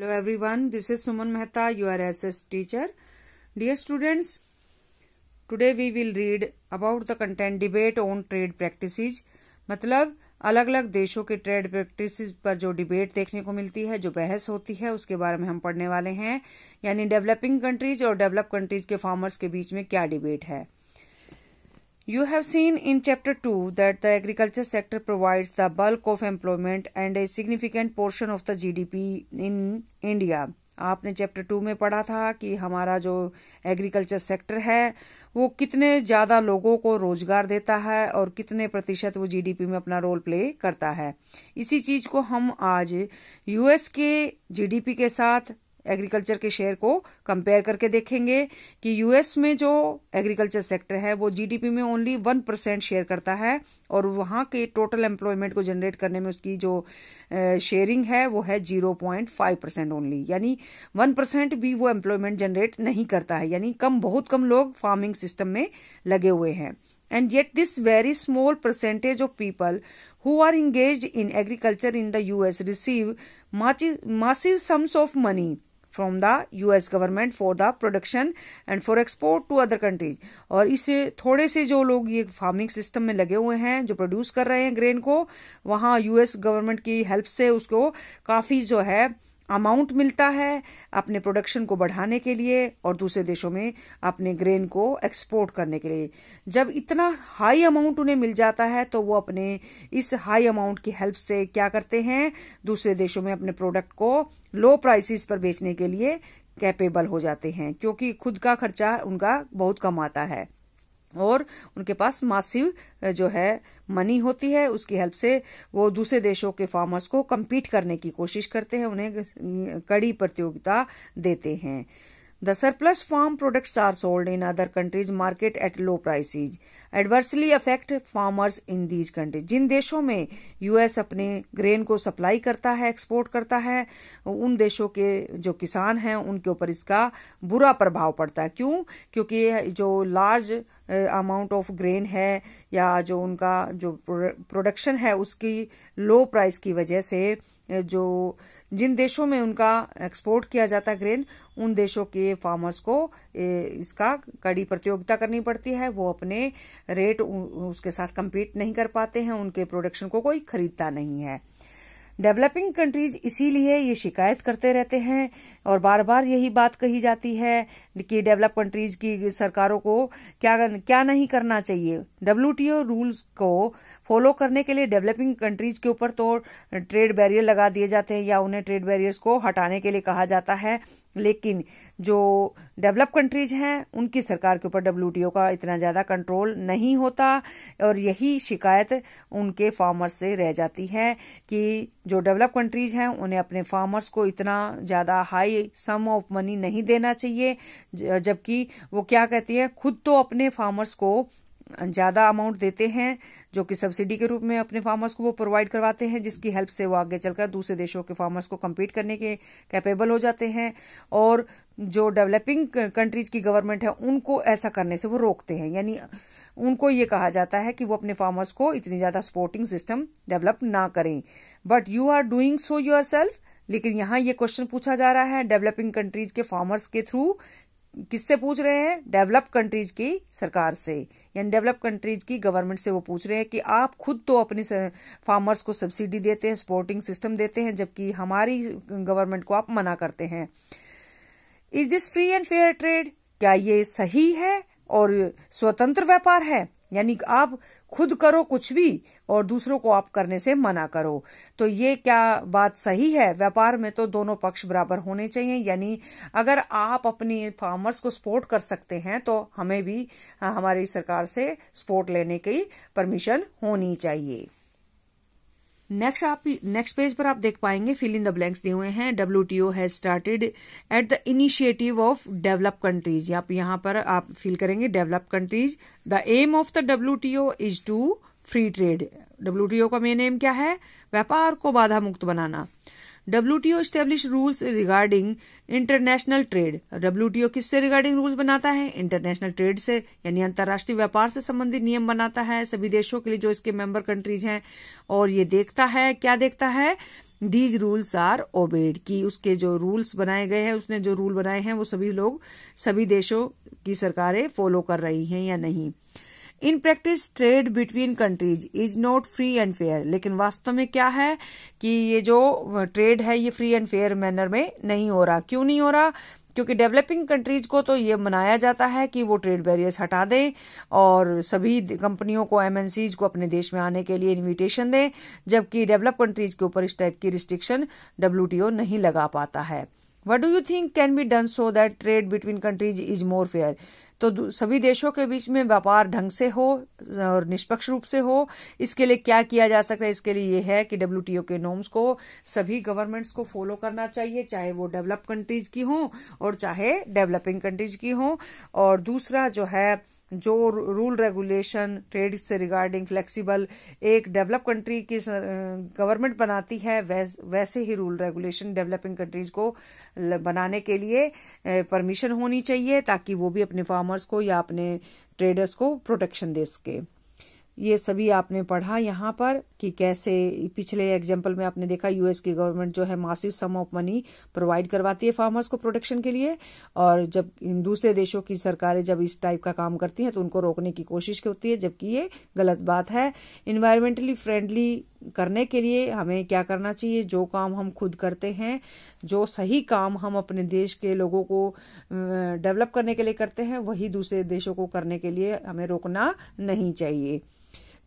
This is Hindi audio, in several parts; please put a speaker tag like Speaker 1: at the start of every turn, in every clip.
Speaker 1: Hello everyone this is Suman Mehta you are S S teacher dear students today we will read about the content debate on trade practice मतलब अलग अलग देशों के ट्रेड प्रैक्टिस पर जो डिबेट देखने को मिलती है जो बहस होती है उसके बारे में हम पढ़ने वाले हैं यानी डेवलपिंग कंट्रीज और डेवलप कंट्रीज के फार्मर्स के बीच में क्या डिबेट है You have seen in chapter 2 that the agriculture sector provides the bulk of employment and a significant portion of the GDP in India. आपने चैप्टर टू में पढ़ा था कि हमारा जो एग्रीकल्चर सेक्टर है वो कितने ज्यादा लोगों को रोजगार देता है और कितने प्रतिशत वो जीडीपी में अपना रोल प्ले करता है इसी चीज को हम आज यूएस के जीडीपी के साथ एग्रीकल्चर के शेयर को कंपेयर करके देखेंगे कि यूएस में जो एग्रीकल्चर सेक्टर है वो जीडीपी में ओनली वन परसेंट शेयर करता है और वहां के टोटल एम्प्लॉयमेंट को जनरेट करने में उसकी जो शेयरिंग है वो है zero point five percent only यानी वन परसेंट भी वो एम्प्लॉयमेंट जनरेट नहीं करता है यानी कम बहुत कम लोग फार्मिंग सिस्टम में लगे हुए हैं and yet this very small percentage of people who are engage in agriculture in the US receive massive sums of money from the US government for the production and for export to other countries और इसे थोड़े से जो लोग ये फार्मिंग सिस्टम में लगे हुए हैं जो प्रोड्यूस कर रहे हैं ग्रेन को वहां यूएस गवर्नमेंट की हेल्प से उसको काफी जो है अमाउंट मिलता है अपने प्रोडक्शन को बढ़ाने के लिए और दूसरे देशों में अपने ग्रेन को एक्सपोर्ट करने के लिए जब इतना हाई अमाउंट उन्हें मिल जाता है तो वो अपने इस हाई अमाउंट की हेल्प से क्या करते हैं दूसरे देशों में अपने प्रोडक्ट को लो प्राइसेस पर बेचने के लिए कैपेबल हो जाते हैं क्योंकि खुद का खर्चा उनका बहुत कम आता है और उनके पास मासिव जो है मनी होती है उसकी हेल्प से वो दूसरे देशों के फार्मर्स को कम्पीट करने की कोशिश करते हैं उन्हें कड़ी प्रतियोगिता देते हैं the surplus farm products are sold in other countries market at low prices adversely affect farmers in these countries जिन देशों में यूएस अपने ग्रेन को सप्लाई करता है एक्सपोर्ट करता है उन देशों के जो किसान हैं उनके ऊपर इसका बुरा प्रभाव पड़ता है क्यों क्योंकि जो लार्ज अमाउंट ऑफ ग्रेन है या जो उनका जो प्रोडक्शन है उसकी लो प्राइस की वजह से जो जिन देशों में उनका एक्सपोर्ट किया जाता है ग्रेन उन देशों के फार्मर्स को इसका कड़ी प्रतियोगिता करनी पड़ती है वो अपने रेट उसके साथ कम्पीट नहीं कर पाते हैं उनके प्रोडक्शन को कोई खरीदता नहीं है डेवलपिंग कंट्रीज इसीलिए ये शिकायत करते रहते हैं और बार बार यही बात कही जाती है कि डेवलप कंट्रीज की सरकारों को क्या क्या नहीं करना चाहिए डब्ल्यूटीओ रूल्स को फॉलो करने के लिए डेवलपिंग कंट्रीज के ऊपर तो ट्रेड बैरियर लगा दिए जाते हैं या उन्हें ट्रेड बैरियर्स को हटाने के लिए कहा जाता है लेकिन जो डेवलप कंट्रीज हैं उनकी सरकार के ऊपर डब्ल्यू का इतना ज्यादा कंट्रोल नहीं होता और यही शिकायत उनके फार्मर्स से रह जाती है कि जो डेवलप कंट्रीज हैं उन्हें अपने फार्मर्स को इतना ज्यादा हाई सम ऑफ मनी नहीं देना चाहिए जबकि वो क्या कहती है खुद तो अपने फार्मर्स को ज़्यादा अमाउंट देते हैं जो कि सब्सिडी के रूप में अपने फार्मर्स को वो प्रोवाइड करवाते हैं जिसकी हेल्प से वो आगे चलकर दूसरे देशों के फार्मर्स को कम्पीट करने के कैपेबल हो जाते हैं और जो डेवलपिंग कंट्रीज की गवर्नमेंट है उनको ऐसा करने से वो रोकते हैं यानी उनको ये कहा जाता है कि वो अपने फार्मर्स को इतनी ज्यादा सपोर्टिंग सिस्टम डेवलप ना करें but you are doing so yourself लेकिन यहां ये क्वेश्चन पूछा जा रहा है डेवलपिंग कंट्रीज के फार्मर्स के थ्रू किससे पूछ रहे हैं डेवलप कंट्रीज की सरकार से यानी डेवलप कंट्रीज की गवर्नमेंट से वो पूछ रहे हैं कि आप खुद तो अपने फार्मर्स को सब्सिडी देते हैं सपोर्टिंग सिस्टम देते हैं जबकि हमारी गवर्नमेंट को आप मना करते हैं is this free and fair trade क्या ये सही है और स्वतंत्र व्यापार है यानी आप खुद करो कुछ भी और दूसरों को आप करने से मना करो तो ये क्या बात सही है व्यापार में तो दोनों पक्ष बराबर होने चाहिए यानी अगर आप अपनी फार्मर्स को सपोर्ट कर सकते हैं तो हमें भी हमारी सरकार से सपोर्ट लेने की परमिशन होनी चाहिए नेक्स्ट आप नेक्स्ट पेज पर आप देख पाएंगे फिल इन द ब्लैंक्स दिए हुए हैं W T O has started at the initiative of develop countries आप यहाँ पर आप फिल करेंगे develop countries the aim of the W T O is to free trade W T O का मेन एम क्या है व्यापार को बाधा मुक्त बनाना WTO establish rules regarding international trade WTO किससे रिगार्डिंग रूल्स बनाता है इंटरनेशनल ट्रेड से यानी अंतर्राष्ट्रीय व्यापार से संबंधित नियम बनाता है सभी देशों के लिए जो इसके मेंबर कंट्रीज हैं और ये देखता है क्या देखता है दीज रूल्स आर ओबेड कि उसके जो रूल्स बनाए गए हैं उसने जो रूल बनाए हैं वो सभी लोग सभी देशों की सरकारें फॉलो कर रही हैं या नहीं in practice trade between countries is not free and fair लेकिन वास्तव में क्या है कि ये जो ट्रेड है ये फ्री एंड फेयर मैनर में नहीं हो रहा क्यों नहीं हो रहा क्योंकि डेवलपिंग कंट्रीज को तो ये मनाया जाता है कि वो ट्रेड बैरियर्स हटा दें और सभी कंपनियों को एमएनसीज को अपने देश में आने के लिए इनविटेशन दें जबकि डेवलप कंट्रीज के ऊपर इस टाइप की रिस्ट्रिक्शन डब्ल्यूटीओ नहीं लगा पाता है what do you think can be done so that trade between countries is more fair तो सभी देशों के बीच में व्यापार ढंग से हो और निष्पक्ष रूप से हो इसके लिए क्या किया जा सकता है इसके लिए यह है कि डब्ल्यू के नॉर्म्स को सभी गवर्नमेंट्स को फॉलो करना चाहिए चाहे वो डेवलप कंट्रीज की हों और चाहे डेवलपिंग कंट्रीज की हों और दूसरा जो है जो रूल रेगुलेशन ट्रेड से रिगार्डिंग फ्लेक्सिबल एक डेवलप कंट्री की गवर्नमेंट बनाती है वैसे ही रूल रेगुलेशन डेवलपिंग कंट्रीज को बनाने के लिए परमिशन होनी चाहिए ताकि वो भी अपने फार्मर्स को या अपने ट्रेडर्स को प्रोटेक्शन दे सके ये सभी आपने पढ़ा यहाँ पर कि कैसे पिछले एग्जाम्पल में आपने देखा यूएस की गवर्नमेंट जो है massive sum of money provide करवाती है फार्मर्स को प्रोटेक्शन के लिए और जब दूसरे देशों की सरकारें जब इस टाइप का काम करती हैं तो उनको रोकने की कोशिश होती है जबकि ये गलत बात है इन्वायरमेंटली फ्रेंडली करने के लिए हमें क्या करना चाहिए जो काम हम खुद करते हैं जो सही काम हम अपने देश के लोगों को डेवलप करने के लिए करते हैं वही दूसरे देशों को करने के लिए हमें रोकना नहीं चाहिए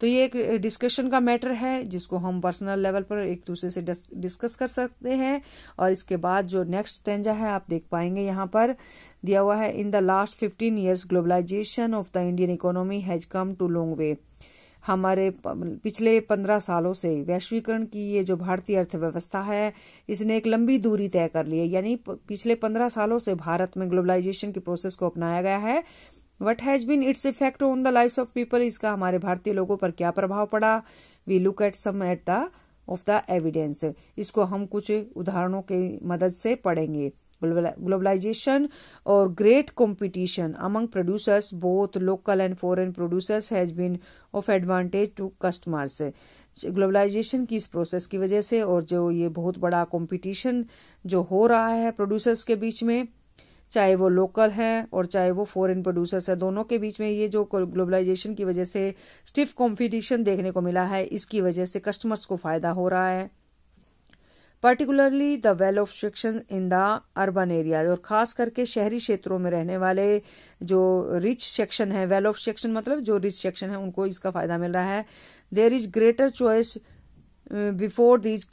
Speaker 1: तो ये एक डिस्कशन का मैटर है जिसको हम पर्सनल लेवल पर एक दूसरे से डिस्कस कर सकते हैं और इसके बाद जो नेक्स्ट टेंजा है आप देख पाएंगे यहां पर दिया हुआ है in the last fifteen years globalisation of the Indian economy has come to long way हमारे पिछले पंद्रह सालों से वैश्वीकरण की ये जो भारतीय अर्थव्यवस्था है इसने एक लंबी दूरी तय कर ली है यानी पिछले पंद्रह सालों से भारत में ग्लोबलाइजेशन की प्रोसेस को अपनाया गया है what has been its effect on the life of people इसका हमारे भारतीय लोगों पर क्या प्रभाव पड़ा we look at some at the of the evidence इसको हम कुछ उदाहरणों की मदद से पढ़ेंगे ग्लोबलाइजेशन और great competition among producers both local and foreign producers has been of advantage to customers globalisation की इस प्रोसेस की वजह से और जो ये बहुत बड़ा कॉम्पिटिशन जो हो रहा है प्रोड्यूसर्स के बीच में चाहे वो लोकल है और चाहे वो फॉरेन प्रोड्यूसर्स है दोनों के बीच में ये जो ग्लोबलाइजेशन की वजह से स्टिफ कंपटीशन देखने को मिला है इसकी वजह से कस्टमर्स को फायदा हो रहा है पर्टिकुलरली द वेल ऑफ शिक्षण इन द अर्बन एरियाज और खास करके शहरी क्षेत्रों में रहने वाले जो रिच सेक्शन है वेल ऑफ सेक्शन मतलब जो रिच सेक्शन है उनको इसका फायदा मिल रहा है there is greater choice before these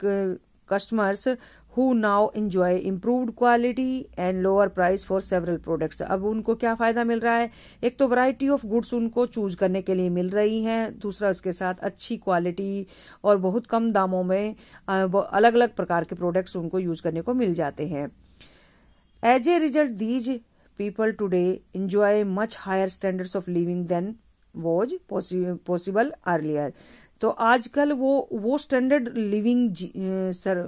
Speaker 1: customers who now enjoy improved quality and lower price for several products अब उनको क्या फायदा मिल रहा है एक तो वराइटी ऑफ गुड्स उनको चूज करने के लिए मिल रही है दूसरा उसके साथ अच्छी क्वालिटी और बहुत कम दामों में अलग अलग प्रकार के प्रोडक्ट्स उनको यूज करने को मिल जाते हैं as a result these people today enjoy much higher standards of living than was possible earlier तो आजकल वो वो स्टैंडर्ड लिविंग सर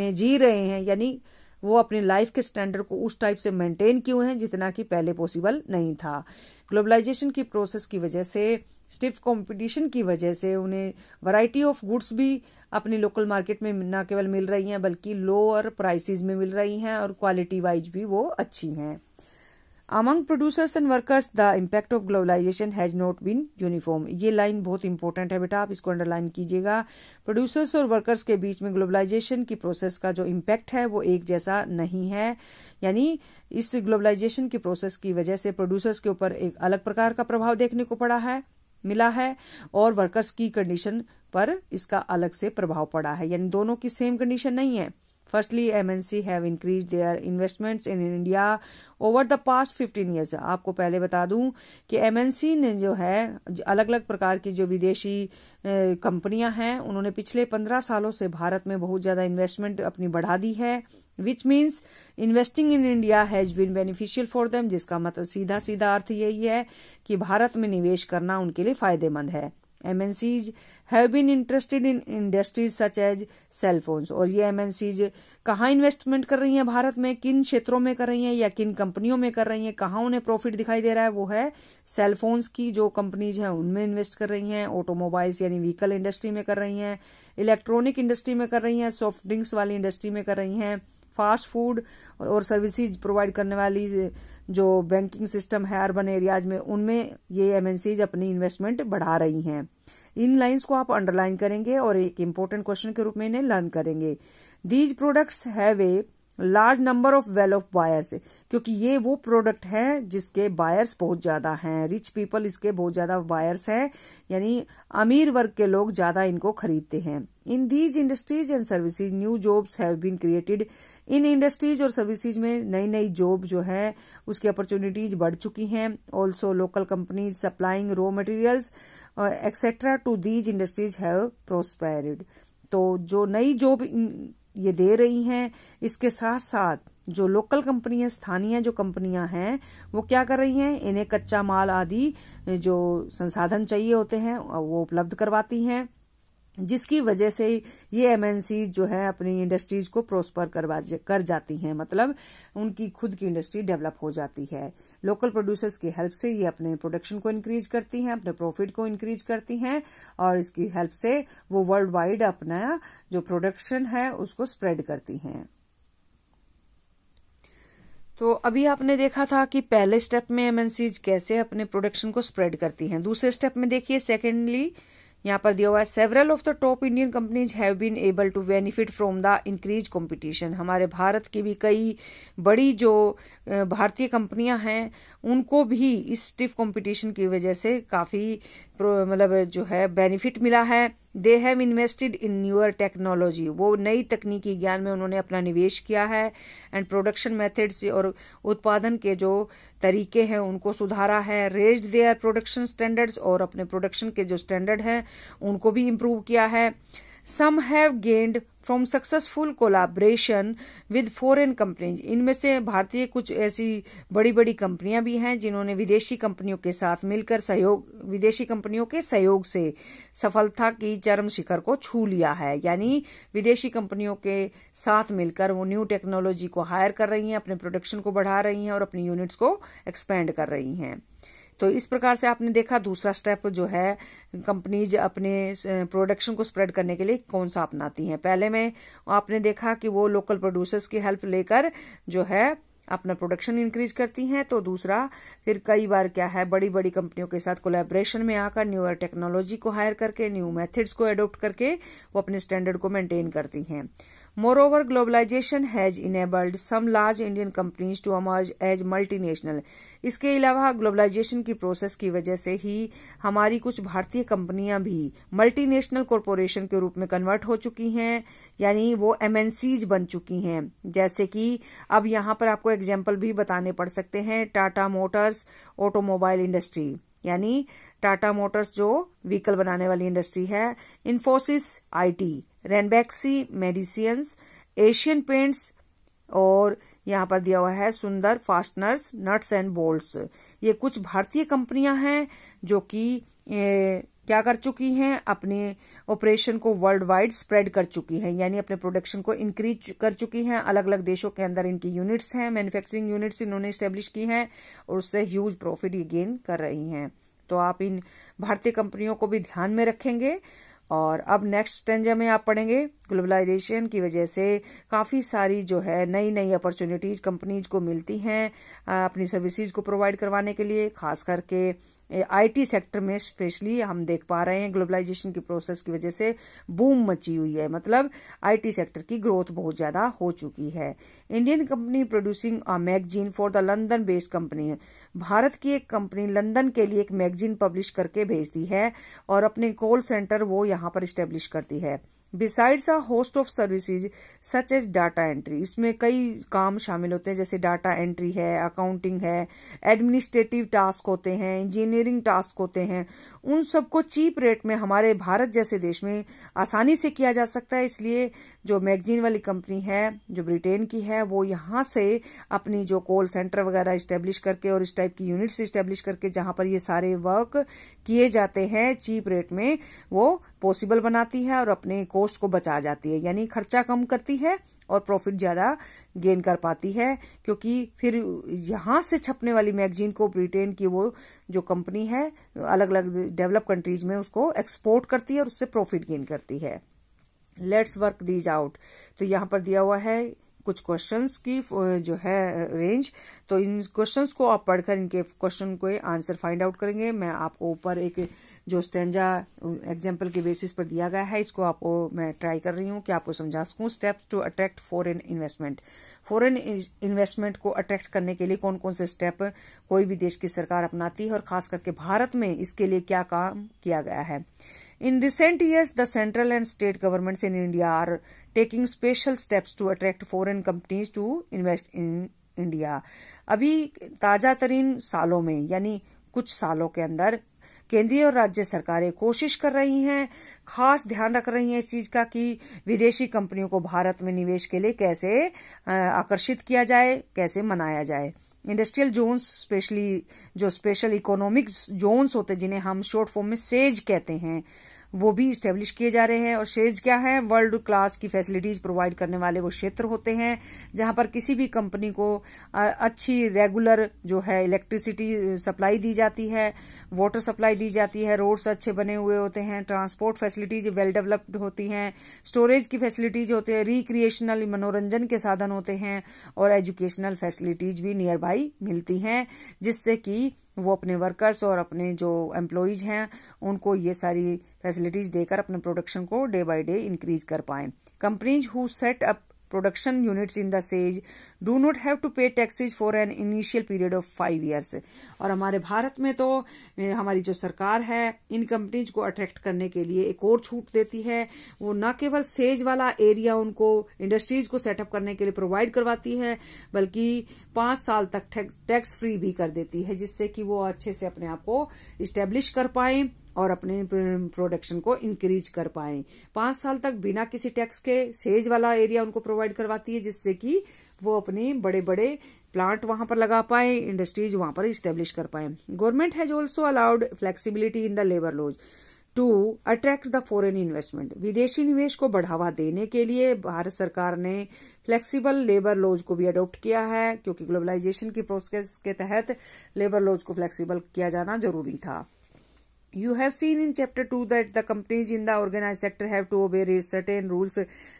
Speaker 1: में जी रहे हैं यानी वो अपने लाइफ के स्टैंडर्ड को उस टाइप से मेंटेन क्यों हैं जितना कि पहले पॉसिबल नहीं था ग्लोबलाइजेशन की प्रोसेस की वजह से स्टिफ कंपटीशन की वजह से उन्हें वैरायटी ऑफ गुड्स भी अपनी लोकल मार्केट में न केवल मिल रही हैं बल्कि लोअर प्राइसेस में मिल रही हैं और क्वालिटी वाइज भी वो अच्छी हैं among producers and workers the impact of globalisation has not been uniform ये लाइन बहुत इंपॉर्टेंट है बेटा आप इसको अंडरलाइन कीजिएगा प्रोड्यूसर्स और वर्कर्स के बीच में ग्लोबलाइजेशन की प्रोसेस का जो इम्पैक्ट है वो एक जैसा नहीं है यानी इस ग्लोबलाइजेशन की प्रोसेस की वजह से प्रोड्यूसर्स के ऊपर एक अलग प्रकार का प्रभाव देखने को पड़ा है मिला है और वर्कर्स की कंडीशन पर इसका अलग से प्रभाव पड़ा है यानी दोनों की सेम कंडीशन नहीं है firstly MNC have increase their investment in India over the past fifteen years आपको पहले बता दूं कि एमएनसी ने जो है अलग अलग प्रकार की जो विदेशी कंपनियां हैं उन्होंने पिछले पंद्रह सालों से भारत में बहुत ज्यादा इन्वेस्टमेंट अपनी बढ़ा दी है which means investing in India has been beneficial for them जिसका मतलब सीधा सीधा अर्थ यही है कि भारत में निवेश करना उनके लिए फायदेमंद है MNCs have been interested in industries such as cell phones और ये एमएनसीज कहाँ इन्वेस्टमेंट कर रही हैं भारत में किन क्षेत्रों में कर रही हैं या किन कंपनियों में कर रही हैं कहाँ उन्हें प्रॉफिट दिखाई दे रहा है वो है सेल फोन्स की जो कंपनीज हैं उनमें इन्वेस्ट कर रही हैं ऑटोमोबाइल्स यानी व्हीकल इंडस्ट्री में कर रही हैं इलेक्ट्रॉनिक इंडस्ट्री में कर रही हैं सॉफ्ट ड्रिंक्स वाली इंडस्ट्री में कर रही हैं फास्ट फूड और सर्विसेज प्रोवाइड करने वाली जो बैंकिंग सिस्टम है अर्बन एरियाज में उनमें ये एमएनसीज अपनी इन्वेस्टमेंट बढ़ा रही हैं इन लाइंस को आप अंडरलाइन करेंगे और एक इम्पोर्टेंट क्वेश्चन के रूप में इन्हें लर्न करेंगे these products have a large number of well off buyers क्योंकि ये वो प्रोडक्ट है जिसके बायर्स बहुत ज्यादा हैं रिच पीपल इसके बहुत ज्यादा बायर्स हैं यानी अमीर वर्ग के लोग ज्यादा इनको खरीदते हैं in these industries and services new jobs have been created in industries और सर्विसेज में नई नई जॉब जो है उसकी अपॉर्चुनिटीज बढ़ चुकी हैं also local companies supplying raw materials etcetera to these industries have prospered तो जो नई जॉब ये दे रही हैं इसके साथ साथ जो लोकल कंपनियां स्थानीय जो कंपनियां हैं वो क्या कर रही हैं इन्हें कच्चा माल आदि जो संसाधन चाहिए होते हैं वो उपलब्ध करवाती हैं जिसकी वजह से ये एमएनसी जो है अपनी इंडस्ट्रीज को प्रोस्पर करवा कर जाती हैं मतलब उनकी खुद की इंडस्ट्री डेवलप हो जाती है लोकल प्रोड्यूसर्स की हेल्प से ये अपने प्रोडक्शन को इंक्रीज करती हैं अपने प्रॉफिट को इंक्रीज करती हैं और इसकी हेल्प से वो वर्ल्ड वाइड अपना जो प्रोडक्शन है उसको स्प्रेड करती हैं तो अभी आपने देखा था कि पहले स्टेप में एमएनसीज कैसे अपने प्रोडक्शन को स्प्रेड करती हैं दूसरे स्टेप में देखिए सेकेंडली यहाँ पर दिया हुआ है several of the top Indian companies have been able to benefit from the increase competition हमारे भारत की भी कई बड़ी जो भारतीय कंपनियां हैं उनको भी इस स्टिफ कंपटीशन की वजह से काफी मतलब जो है बेनिफिट मिला है they have invested in newer technology वो नई तकनीकी ज्ञान में उन्होंने अपना निवेश किया है एंड प्रोडक्शन मेथड्स और उत्पादन के जो तरीके हैं उनको सुधारा है रेज देयर प्रोडक्शन स्टैंडर्ड्स और अपने प्रोडक्शन के जो स्टैंडर्ड हैं उनको भी इम्प्रूव किया है some have gained from successful collaboration with foreign companies इनमें से भारतीय कुछ ऐसी बड़ी बड़ी कंपनियां भी हैं जिन्होंने विदेशी कंपनियों के साथ मिलकर सहयोग विदेशी कंपनियों के सहयोग से सफलता की चरम शिखर को छू लिया है यानी विदेशी कंपनियों के साथ मिलकर वो न्यू टेक्नोलॉजी को हायर कर रही हैं अपने प्रोडक्शन को बढ़ा रही हैं और अपनी यूनिट्स को एक्सपेंड कर रही हैं तो इस प्रकार से आपने देखा दूसरा स्टेप जो है कंपनीज अपने प्रोडक्शन को स्प्रेड करने के लिए कौन सा अपनाती हैं पहले में आपने देखा कि वो लोकल प्रोड्यूसर्स की हेल्प लेकर जो है अपना प्रोडक्शन इंक्रीज करती हैं तो दूसरा फिर कई बार क्या है बड़ी बड़ी कंपनियों के साथ कोलेब्रेशन में आकर न्यूअर टेक्नोलॉजी को हायर करके न्यू मेथड्स को एडोप्ट करके वो अपने स्टैंडर्ड को मेंटेन करती हैं Moreover, globalization has enabled some large Indian companies to emerge as multinational. इसके अलावा ग्लोबलाइजेशन की प्रोसेस की वजह से ही हमारी कुछ भारतीय कंपनियां भी मल्टीनेशनल कॉरपोरेशन के रूप में कन्वर्ट हो चुकी हैं यानी वो एमएनसीज बन चुकी हैं जैसे कि अब यहां पर आपको एग्जाम्पल भी बताने पड़ सकते हैं टाटा मोटर्स ऑटोमोबाइल इंडस्ट्री यानी टाटा मोटर्स जो व्हीकल बनाने वाली इंडस्ट्री है इन्फोसिस आईटी रेनबैक्सी मेडिसियंस एशियन पेंट्स और यहाँ पर दिया हुआ है सुंदर फास्टनर्स नट्स एंड बोल्ट्स ये कुछ भारतीय कंपनियां हैं जो कि क्या कर चुकी हैं अपने ऑपरेशन को वर्ल्ड वाइड स्प्रेड कर चुकी हैं यानी अपने प्रोडक्शन को इंक्रीज कर चुकी हैं अलग अलग देशों के अंदर इनकी यूनिट्स हैं मैन्युफैक्चरिंग यूनिट्स इन्होंने स्टेब्लिश की हैं और उससे ह्यूज प्रॉफिट ये गेन कर रही हैं तो आप इन भारतीय कंपनियों को भी ध्यान में रखेंगे और अब नेक्स्ट स्टेंजा में आप पढ़ेंगे ग्लोबलाइजेशन की वजह से काफ़ी सारी जो है नई नई अपॉर्चुनिटीज कंपनीज को मिलती हैं अपनी सर्विसेज को प्रोवाइड करवाने के लिए खास करके आईटी सेक्टर में स्पेशली हम देख पा रहे हैं ग्लोबलाइजेशन की प्रोसेस की वजह से बूम मची हुई है मतलब आईटी सेक्टर की ग्रोथ बहुत ज्यादा हो चुकी है Indian company producing a magazine for the London based company भारत की एक कंपनी लंदन के लिए एक मैगजीन पब्लिश करके भेजती है और अपने कॉल सेंटर वो यहां पर स्टेब्लिश करती है besides a host of services such as data entry इसमें कई काम शामिल होते हैं जैसे डाटा एंट्री है अकाउंटिंग है एडमिनिस्ट्रेटिव टास्क होते हैं इंजीनियरिंग टास्क होते हैं उन सबको चीप रेट में हमारे भारत जैसे देश में आसानी से किया जा सकता है इसलिए जो मैगजीन वाली कंपनी है जो ब्रिटेन की है वो यहां से अपनी जो कॉल सेंटर वगैरह इस्टेब्लिश करके और इस टाइप की यूनिट्स इस्टेब्लिश करके जहां पर ये सारे वर्क किए जाते हैं चीप रेट में वो पॉसिबल बनाती है और अपने कोस्ट को बचा जाती है यानी खर्चा कम करती है और प्रॉफिट ज्यादा गेन कर पाती है क्योंकि फिर यहां से छपने वाली मैगजीन को ब्रिटेन की वो जो कंपनी है अलग अलग डेवलप कंट्रीज में उसको एक्सपोर्ट करती है और उससे प्रॉफिट गेन करती है लेट्स वर्क दीज आउट तो यहां पर दिया हुआ है कुछ क्वेश्चंस की जो है रेंज तो इन क्वेश्चंस को आप पढ़कर इनके क्वेश्चन को आंसर फाइंड आउट करेंगे मैं आपको ऊपर एक जो स्टेंजा एग्जाम्पल के बेसिस पर दिया गया है इसको आपको मैं ट्राई कर रही हूँ कि आपको समझा सकूं steps to attract foreign investment foreign investment को अट्रैक्ट करने के लिए कौन कौन से स्टेप कोई भी देश की सरकार अपनाती है और खास करके भारत में इसके लिए क्या काम किया गया है in recent years the central and state governments in India are taking special steps to attract foreign companies to invest in India अभी ताजा तरीन सालों में यानी कुछ सालों के अंदर केंद्रीय और राज्य सरकारें कोशिश कर रही हैं खास ध्यान रख रही हैं इस चीज का कि विदेशी कंपनियों को भारत में निवेश के लिए कैसे आकर्षित किया जाए कैसे मनाया जाए इंडस्ट्रियल जोन्स स्पेशली जो स्पेशल इकोनॉमिक जोन्स होते हैं जिन्हें हम शॉर्ट फॉर्म में सेज कहते हैं वो भी इस्टेब्लिश किए जा रहे हैं और शेज क्या है वर्ल्ड क्लास की फैसिलिटीज प्रोवाइड करने वाले वो क्षेत्र होते हैं जहां पर किसी भी कंपनी को अच्छी रेगुलर जो है इलेक्ट्रिसिटी सप्लाई दी जाती है वाटर सप्लाई दी जाती है रोड्स अच्छे बने हुए होते हैं ट्रांसपोर्ट फैसिलिटीज वेल डेवलप्ड होती हैं स्टोरेज की फैसिलिटीज होती है रिक्रिएशनल मनोरंजन के साधन होते हैं और एजुकेशनल फैसिलिटीज भी नियर बाई मिलती हैं जिससे कि वो अपने वर्कर्स और अपने जो एम्प्लॉयज हैं उनको ये सारी फैसिलिटीज देकर अपने प्रोडक्शन को डे बाय डे इंक्रीज कर पाए companies who set up production units in the SEZ do not have to pay taxes for an initial period of five years और हमारे भारत में तो हमारी जो सरकार है इन कंपनीज को अट्रैक्ट करने के लिए एक और छूट देती है वो न केवल सेज वाला एरिया उनको इंडस्ट्रीज को सेटअप करने के लिए प्रोवाइड करवाती है बल्कि पांच साल तक टैक्स फ्री भी कर देती है जिससे कि वो अच्छे से अपने आप को इस्टेब्लिश कर पाए और अपने प्रोडक्शन को इंक्रीज कर पाए पांच साल तक बिना किसी टैक्स के सेज वाला एरिया उनको प्रोवाइड करवाती है जिससे कि वो अपने बड़े बड़े प्लांट वहां पर लगा पाए इंडस्ट्रीज वहां पर स्टेब्लिश कर पाए government has also allowed flexibility in the labour laws to attract the foreign investment विदेशी निवेश को बढ़ावा देने के लिए भारत सरकार ने फ्लेक्सीबल लेबर लॉज को भी अडोप्ट किया है क्योंकि ग्लोबलाइजेशन की प्रोसेस के तहत लेबर लॉज को फ्लेक्सीबल किया जाना जरूरी था You have seen in chapter 2 that the companies in the organized sector have to obey certain rules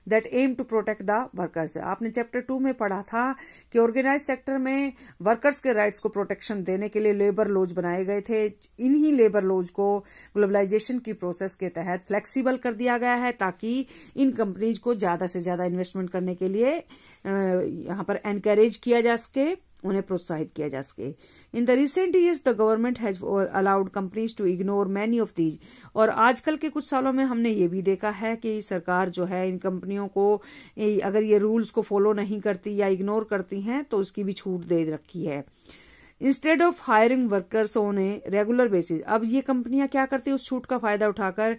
Speaker 1: that aim to protect the workers. aapne chapter 2 mein padha tha ki organized sector mein workers ke rights ko protection dene ke liye labor laws banaye gaye the inhi labor laws ko globalization ki process ke तहत फ्लेक्सीबल कर दिया गया है ताकि इन कंपनीज को ज्यादा से ज्यादा इन्वेस्टमेंट करने के लिए यहां पर एनकरेज किया जा सके उन्हें प्रोत्साहित किया जा सके in the recent years, the government has allowed companies to ignore many of these और आजकल के कुछ सालों में हमने ये भी देखा है कि सरकार जो है इन कंपनियों को अगर ये रूल्स को फॉलो नहीं करती या इग्नोर करती हैं तो उसकी भी छूट दे रखी है instead of hiring workers on a regular basis अब ये कंपनियां क्या करती उस छूट का फायदा उठाकर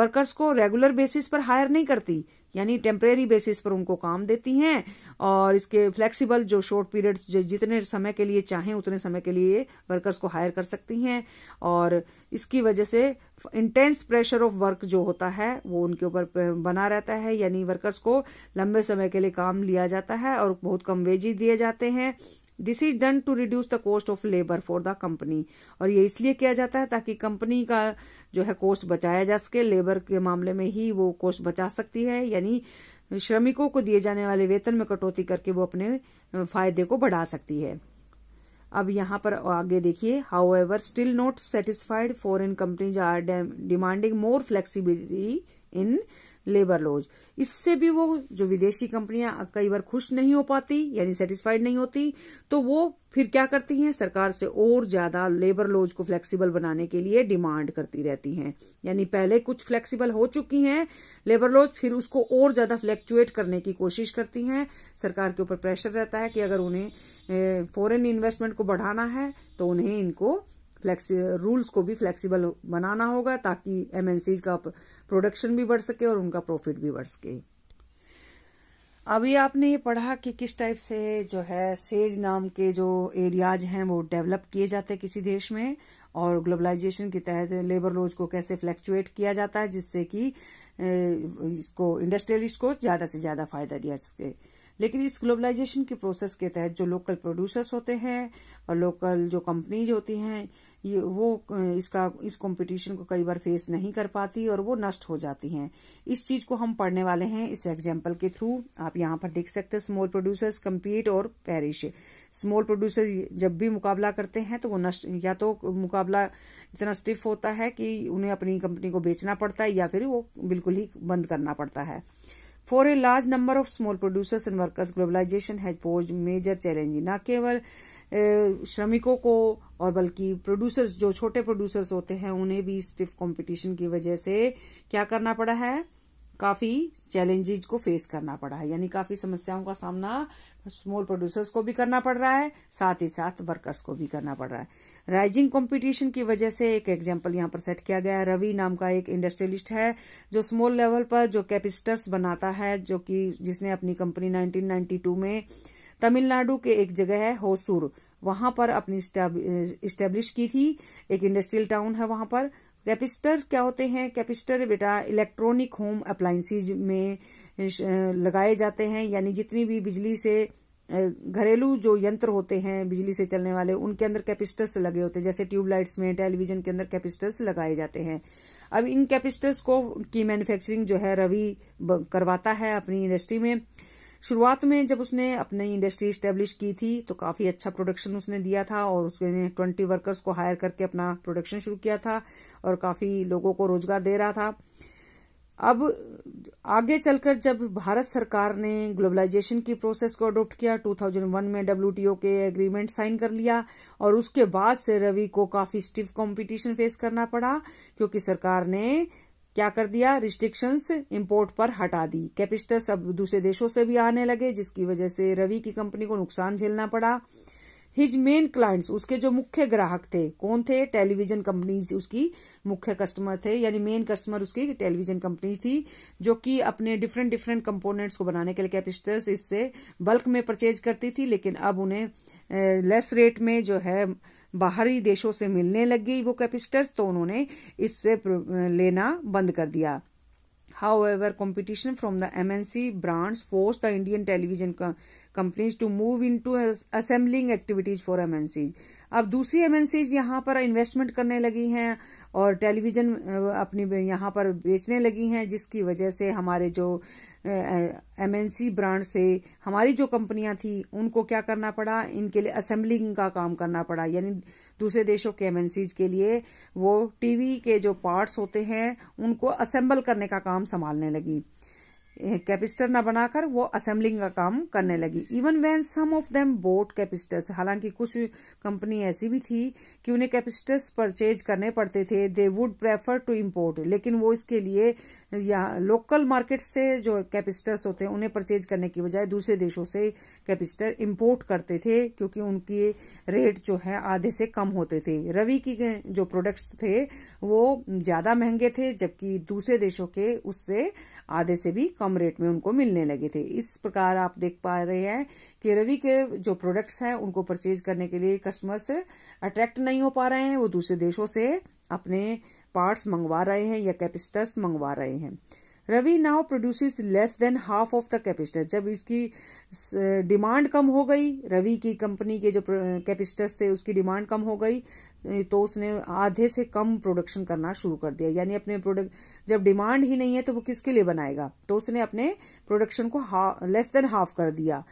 Speaker 1: वर्कर्स को रेगुलर बेसिस पर हायर नहीं करती यानी टेम्परेरी बेसिस पर उनको काम देती हैं और इसके फ्लेक्सिबल जो शॉर्ट पीरियड्स जितने समय के लिए चाहें उतने समय के लिए वर्कर्स को हायर कर सकती हैं और इसकी वजह से इंटेंस प्रेशर ऑफ वर्क जो होता है वो उनके ऊपर बना रहता है यानी वर्कर्स को लंबे समय के लिए काम लिया जाता है और बहुत कम वेजी दिए जाते हैं this is done to reduce the cost of labour for the company और ये इसलिए किया जाता है ताकि कंपनी का जो है कॉस्ट बचाया जा सके लेबर के मामले में ही वो कॉस्ट बचा सकती है यानी श्रमिकों को दिए जाने वाले वेतन में कटौती करके वो अपने फायदे को बढ़ा सकती है अब यहां पर आगे देखिए however still not satisfied foreign companies are demanding more flexibility in labour laws इससे भी वो जो विदेशी कंपनियां कई बार खुश नहीं हो पाती यानी सेटिस्फाइड नहीं होती तो वो फिर क्या करती हैं सरकार से और ज्यादा लेबर लॉज को फ्लेक्सिबल बनाने के लिए डिमांड करती रहती हैं यानी पहले कुछ फ्लेक्सिबल हो चुकी हैं लेबर लॉज फिर उसको और ज्यादा फ्लैक्चुएट करने की कोशिश करती हैं सरकार के ऊपर प्रेशर रहता है कि अगर उन्हें फॉरेन इन्वेस्टमेंट को बढ़ाना है तो उन्हें इनको फ्लैक्सी रूल्स को भी फ्लेक्सिबल बनाना होगा ताकि एमएनसीज का प्रोडक्शन भी बढ़ सके और उनका प्रॉफिट भी बढ़ सके अभी आपने ये पढ़ा कि किस टाइप से जो है सेज नाम के जो एरियाज हैं वो डेवलप किए जाते हैं किसी देश में और ग्लोबलाइजेशन के तहत लेबर लोज को कैसे फ्लैक्चुएट किया जाता है जिससे कि इसको इंडस्ट्रियलिस्ट को ज्यादा से ज्यादा फायदा दिया सके लेकिन इस ग्लोबलाइजेशन के प्रोसेस के तहत जो लोकल प्रोड्यूसर्स होते हैं और लोकल जो कंपनीज होती हैं ये वो इसका इस कंपटीशन को कई बार फेस नहीं कर पाती और वो नष्ट हो जाती हैं इस चीज को हम पढ़ने वाले हैं इस एग्जाम्पल के थ्रू आप यहाँ पर देख सकते हैं स्मॉल प्रोड्यूसर्स कम्पीट और पेरिश स्मॉल प्रोड्यूसर्स जब भी मुकाबला करते हैं तो वो नष्ट या तो मुकाबला इतना स्टिफ होता है कि उन्हें अपनी कंपनी को बेचना पड़ता है या फिर वो बिल्कुल ही बंद करना पड़ता है for a large number of small producers and workers globalisation has pose major challenge न केवल श्रमिकों को और बल्कि प्रोड्यूसर्स जो छोटे प्रोड्यूसर्स होते हैं उन्हें भी स्टिफ कंपटीशन की वजह से क्या करना पड़ा है काफी चैलेंजेज को फेस करना पड़ा है यानी काफी समस्याओं का सामना स्मॉल प्रोड्यूसर्स को भी करना पड़ रहा है साथ ही साथ वर्कर्स को भी करना पड़ रहा है राइजिंग कंपटीशन की वजह से एक एग्जांपल यहां पर सेट किया गया है रवि नाम का एक इंडस्ट्रियलिस्ट है जो स्मॉल लेवल पर जो कैपेसिटर्स बनाता है जो कि जिसने अपनी कंपनी नाइनटीन में तमिलनाडु के एक जगह है होसुर वहां पर अपनी स्टैब्लिश की थी एक इंडस्ट्रियल टाउन है वहां पर कैपिस्टर क्या होते हैं कैपिस्टर बेटा इलेक्ट्रॉनिक होम अप्लाइंसेज में लगाए जाते हैं यानी जितनी भी बिजली से घरेलू जो यंत्र होते हैं बिजली से चलने वाले उनके अंदर कैपिस्टर्स लगे होते हैं जैसे ट्यूबलाइट्स में टेलीविजन के अंदर कैपिस्टर्स लगाए जाते हैं अब इन कैपिस्टर्स को की मैन्युफैक्चरिंग जो है रवि करवाता है अपनी इंडस्ट्री में शुरुआत में जब उसने अपनी इंडस्ट्री स्टेब्लिश की थी तो काफी अच्छा प्रोडक्शन उसने दिया था और उसने ट्वेंटी वर्कर्स को हायर करके अपना प्रोडक्शन शुरू किया था और काफी लोगों को रोजगार दे रहा था अब आगे चलकर जब भारत सरकार ने ग्लोबलाइजेशन की प्रोसेस को अडोप्ट किया 2001 में डब्ल्यूटीओ के एग्रीमेंट साइन कर लिया और उसके बाद से रवि को काफी स्टिफ कंपटीशन फेस करना पड़ा क्योंकि सरकार ने क्या कर दिया रिस्ट्रिक्शंस इंपोर्ट पर हटा दी कैपिस्टस अब दूसरे देशों से भी आने लगे जिसकी वजह से रवि की कंपनी को नुकसान झेलना पड़ा हिज मेन क्लाइंट्स उसके जो मुख्य ग्राहक थे कौन थे टेलीविजन कंपनीज उसकी मुख्य कस्टमर थे यानी मेन कस्टमर उसकी टेलीविजन कंपनीज थी जो कि अपने डिफरेंट डिफरेंट कंपोनेंट्स को बनाने के लिए कैपिस्टर्स इससे बल्क में परचेज करती थी लेकिन अब उन्हें लेस eh, रेट में जो है बाहरी देशों से मिलने लग गई वो कैपेसिटर्स तो उन्होंने इससे लेना बंद कर दिया however competition from the MNC brands force the Indian television companies to move in to assembling activities for MNCs अब दूसरी एमएनसीज यहां पर इन्वेस्टमेंट करने लगी है और टेलीविजन अपनी यहां पर बेचने लगी है जिसकी वजह से हमारे जो एमएनसी ब्रांड से हमारी जो कंपनियां थी उनको क्या करना पड़ा इनके लिए असेंबलिंग का काम करना पड़ा यानी दूसरे देशों के एमएनसीज के लिए वो टीवी के जो पार्ट्स होते हैं उनको असेंबल करने का काम संभालने लगी कैपिस्टर ना बनाकर वो असेंबलिंग का काम करने लगी even when some of them bought capacitors हालांकि कुछ कंपनी ऐसी भी थी कि उन्हें कैपिस्टर्स परचेज करने पड़ते थे they would prefer to import लेकिन वो इसके लिए या लोकल मार्केट से जो कैपिस्टर्स होते हैं उन्हें परचेज करने की बजाय दूसरे देशों से कैपिस्टर इम्पोर्ट करते थे क्योंकि उनके रेट जो है आधे से कम होते थे रवि की जो प्रोडक्ट्स थे वो ज्यादा महंगे थे जबकि दूसरे देशों के उससे आधे से भी कम रेट में उनको मिलने लगे थे इस प्रकार आप देख पा रहे हैं कि रवि के जो प्रोडक्ट्स हैं उनको परचेज करने के लिए कस्टमर्स अट्रैक्ट नहीं हो पा रहे हैं वो दूसरे देशों से अपने पार्ट्स मंगवा रहे हैं या कैपेसिटर्स मंगवा रहे हैं Ravi now produces less than half of the capacitor जब इसकी डिमांड कम हो गई रवि की कंपनी के जो कैपेसिटर्स थे उसकी डिमांड कम हो गई तो उसने आधे से कम प्रोडक्शन करना शुरू कर दिया यानी अपने प्रोडक्ट जब डिमांड ही नहीं है तो वो किसके लिए बनाएगा तो उसने अपने प्रोडक्शन को लेस देन हाफ कर दिया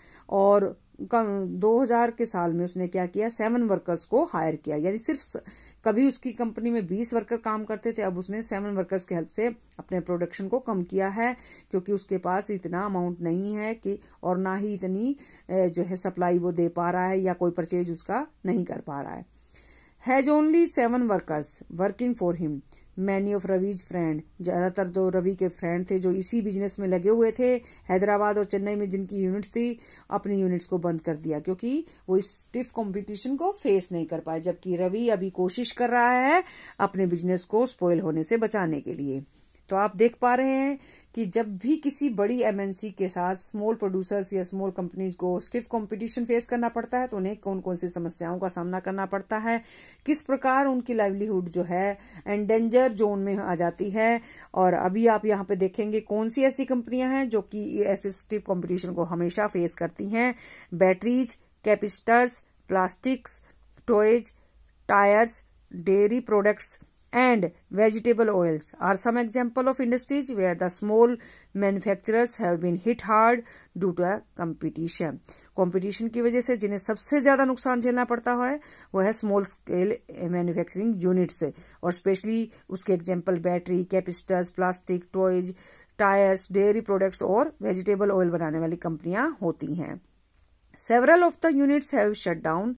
Speaker 1: और कम 2000 के साल में उसने क्या किया सेवन वर्कर्स को हायर किया यानी सिर्फ कभी उसकी कंपनी में 20 वर्कर काम करते थे अब उसने सेवन वर्कर्स के हेल्प से अपने प्रोडक्शन को कम किया है क्योंकि उसके पास इतना अमाउंट नहीं है कि और ना ही इतनी जो है सप्लाई वो दे पा रहा है या कोई परचेज उसका नहीं कर पा रहा है has only seven workers working for him many of Ravi's friend ज्यादातर तो रवि के फ्रेंड थे जो इसी बिजनेस में लगे हुए थे हैदराबाद और चेन्नई में जिनकी यूनिट्स थी अपनी यूनिट्स को बंद कर दिया क्योंकि वो इस स्टिफ कंपटीशन को फेस नहीं कर पाए जबकि रवि अभी कोशिश कर रहा है अपने बिजनेस को स्पॉइल होने से बचाने के लिए तो आप देख पा रहे हैं कि जब भी किसी बड़ी एमएनसी के साथ स्मॉल प्रोड्यूसर्स या स्मॉल कंपनीज को स्टिफ कंपटीशन फेस करना पड़ता है तो उन्हें कौन कौन सी समस्याओं का सामना करना पड़ता है किस प्रकार उनकी लाइवलीहुड जो है एंडेंजर जोन में आ जाती है और अभी आप यहां पे देखेंगे कौन सी ऐसी कंपनियां हैं जो कि ऐसे स्टिफ कॉम्पिटिशन को हमेशा फेस करती हैं batteries capacitors plastics toys tyres dairy products and vegetable oils are some example of industries where the small manufacturers have been hit hard due to competition competition की वजह से जिन्हें सबसे ज्यादा नुकसान झेलना पड़ता है वह है स्मॉल स्केल मैन्युफैक्चरिंग यूनिट्स और स्पेशली उसके example battery capacitors plastic toys tyres dairy products और वेजिटेबल ऑयल बनाने वाली कंपनियां होती हैं several of the units have shut down